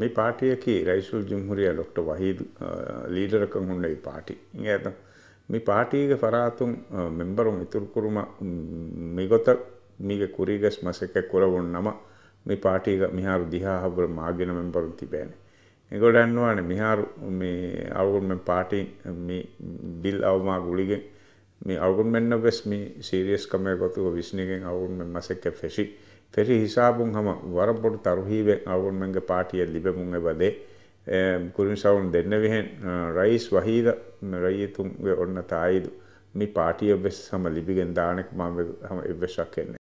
මේ පාටියකි රයිසුල් ජුම්හුරිය doctor වහිද ලීඩරකං හුන්න party ඉ ඇත මේ පාටීග පරාතුන් මෙම්බරුම් ඉතුරකුරුම මිගොත මීග කුරීගස් මසක කොලවුන් නම මේ පාටීග මිහාරු දිහාහබර මාගෙන මෙම්බරුම් තිබෑන එකොඩ අන්වාන මිහාරු මේ අවුන් පාටී බිල් අවමා ගුලිගෙන් මේ අවුන් මෙන්න වෙස් මේ සීරියස් කම එකතු විශ්ණිගෙන් අවුන් මෙන් මසෙක් ෆෙෂි ෆෙෂි හිසාබුන් හම වරපොඩ තරුහීවෙන් අවුන් මෙන්ගේ පාටිය ලිබෙමුන් එබදේ කුරින් සවුන් දෙන්න විහෙන් රයිස් වහීද රයිතුන්ගේ ඔන්න තායිදු මේ පාටිය වෙස් හම ලිබිගෙන් දානෙක් මම හම එවෙශක් එන්න